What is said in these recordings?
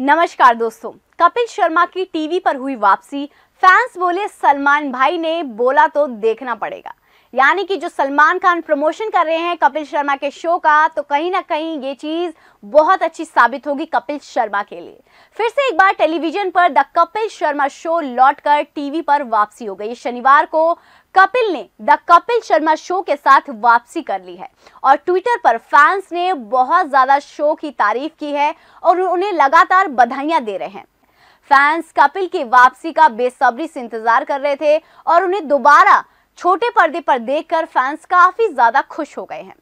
नमस्कार दोस्तों कपिल शर्मा की टीवी पर हुई वापसी फैंस बोले सलमान भाई ने बोला तो देखना पड़ेगा यानी कि जो सलमान खान प्रमोशन कर रहे हैं कपिल शर्मा के शो का तो कहीं ना कहीं ये चीज़ बहुत अच्छी साबित होगी कपिल शर्मा के लिए फिर से एक बार टेलीविजन पर द कपिल शर्मा शो लौटकर टीवी पर वापसी हो गई शनिवार को कपिल ने द कपिल शर्मा शो के साथ वापसी कर ली है और ट्विटर पर फैंस ने बहुत ज़्यादा शो की तारीफ की है और उन्हें लगातार बधाइयां दे रहे हैं फैंस कपिल की वापसी का बेसब्री से इंतजार कर रहे थे और उन्हें दोबारा छोटे पर्दे पर देखकर फैंस काफी ज्यादा खुश हो गए हैं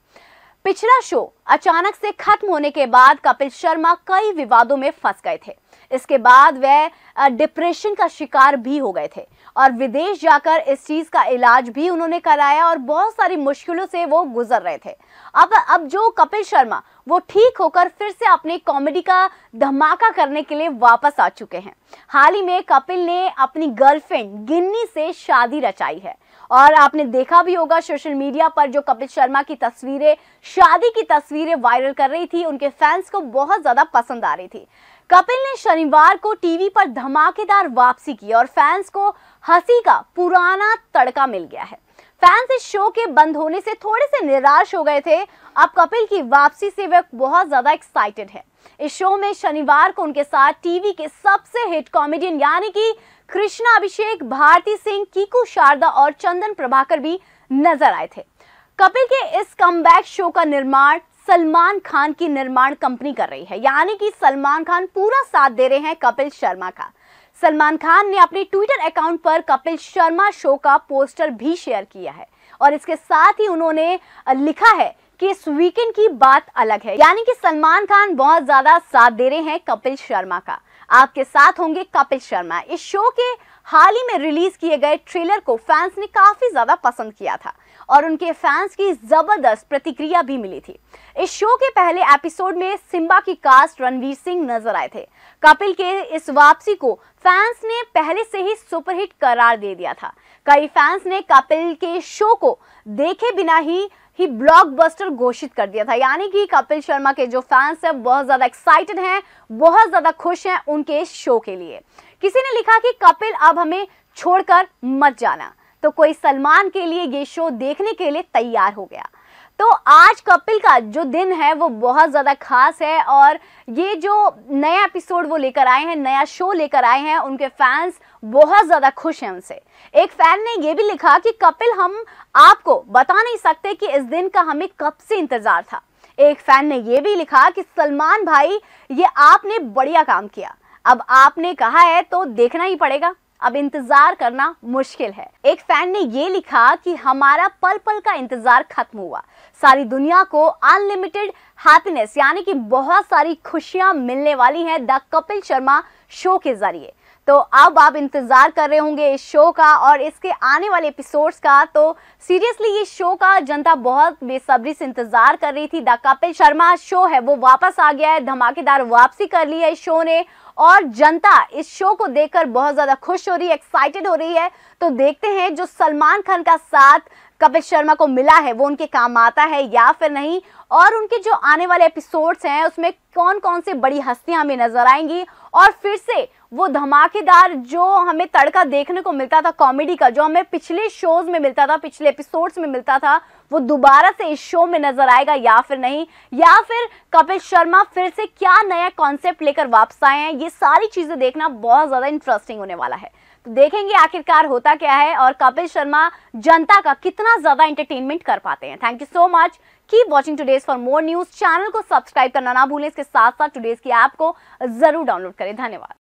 पिछला शो अचानक से खत्म होने के बाद कपिल शर्मा कई विवादों में फंस गए थे इसके बाद वह डिप्रेशन का शिकार भी हो गए थे और विदेश जाकर इस चीज़ का इलाज भी उन्होंने कराया और बहुत सारी मुश्किलों से वो गुजर रहे थे अब अब जो कपिल शर्मा वो ठीक होकर फिर से अपने कॉमेडी का धमाका करने के लिए वापस आ चुके हैं हाल ही में कपिल ने अपनी गर्लफ्रेंड गिन्नी से शादी रचाई है और आपने देखा भी होगा सोशल मीडिया पर जो कपिल शर्मा की तस्वीरें शादी की तस्वीरें वायरल कर रही थी उनके फैंस को बहुत ज़्यादा पसंद आ रही थी कपिल ने शनिवार को टीवी पर धमाकेदार वापसी की और फैंस को हंसी का पुराना तड़का मिल गया है फैंस इस शो के बंद होने से थोड़े से निराश हो गए थे अब कपिल की वापसी से वे बहुत ज्यादा एक्साइटेड है इस शो में शनिवार को उनके साथ टीवी के सबसे हिट कॉमेडियन यानी कि कृष्णा अभिषेक भारती सिंह कीकू शारदा और चंदन प्रभाकर भी नजर आए थे कपिल के इस कम शो का निर्माण सलमान खान की निर्माण कंपनी कर रही है यानी कि सलमान खान पूरा साथ दे रहे हैं कपिल शर्मा का सलमान खान ने अपने ट्विटर अकाउंट पर कपिल शर्मा शो का पोस्टर भी शेयर किया है और इसके साथ ही उन्होंने लिखा है कि इस वीकेंड की बात अलग है यानी कि सलमान खान बहुत ज्यादा साथ दे रहे हैं कपिल शर्मा का आपके साथ होंगे कपिल शर्मा इस शो के हाल ही में रिलीज किए गए ट्रेलर को फैंस ने काफी ज्यादा पसंद किया था और उनके फैंस की जबरदस्त प्रतिक्रिया भी मिली थी इस शो के पहले एपिसोड में सिम्बा की कास्ट रणवीर सिंह नजर आए थे कपिल के इस वापसी को फैंस ने पहले से ही सुपरहिट करार दे दिया था कई फैंस ने कपिल के शो को देखे बिना ही ही ब्लॉकबस्टर घोषित कर दिया था यानी कि कपिल शर्मा के जो फैंस हैं बहुत ज़्यादा एक्साइटेड हैं बहुत ज़्यादा खुश हैं उनके शो के लिए किसी ने लिखा कि कपिल अब हमें छोड़कर मत जाना तो कोई सलमान के लिए ये शो देखने के लिए तैयार हो गया तो आज कपिल का जो दिन है वो बहुत ज़्यादा खास है और ये जो नया एपिसोड वो लेकर आए हैं नया शो लेकर आए हैं उनके फैंस बहुत ज़्यादा खुश हैं उनसे एक फैन ने ये भी लिखा कि कपिल हम आपको बता नहीं सकते कि इस दिन का हमें कब से इंतज़ार था एक फैन ने यह भी लिखा कि सलमान भाई ये आपने बढ़िया काम किया अब आपने कहा है तो देखना ही पड़ेगा अब इंतजार करना मुश्किल है एक फैन ने ये लिखा कि हमारा पल पल का इंतजार खत्म हुआ सारी दुनिया को अनलिमिटेड हैप्पीनेस यानी कि बहुत सारी खुशियां मिलने वाली हैं द कपिल शर्मा शो के जरिए तो अब आप इंतज़ार कर रहे होंगे इस शो का और इसके आने वाले एपिसोड्स का तो सीरियसली ये शो का जनता बहुत बेसब्री से इंतज़ार कर रही थी द कपिल शर्मा शो है वो वापस आ गया है धमाकेदार वापसी कर ली है इस शो ने और जनता इस शो को देखकर बहुत ज़्यादा खुश हो रही है एक्साइटेड हो रही है तो देखते हैं जो सलमान खान का साथ कपिल शर्मा को मिला है वो उनके काम आता है या फिर नहीं और उनके जो आने वाले एपिसोड्स हैं उसमें कौन कौन से बड़ी हस्तियां हमें नजर आएंगी और फिर से वो धमाकेदार जो हमें तड़का देखने को मिलता था कॉमेडी का जो हमें पिछले शोज में मिलता था पिछले एपिसोड्स में मिलता था वो दोबारा से इस शो में नजर आएगा या फिर नहीं या फिर कपिल शर्मा फिर से क्या नया कॉन्सेप्ट लेकर वापस आए हैं ये सारी चीजें देखना बहुत ज्यादा इंटरेस्टिंग होने वाला है तो देखेंगे आखिरकार होता क्या है और कपिल शर्मा जनता का कितना ज्यादा एंटरटेनमेंट कर पाते हैं thank you so much keep watching today's for more news channel को सब्सक्राइब करना ना भूलें इसके साथ साथ टूडेज की ऐप को जरूर डाउनलोड करें धन्यवाद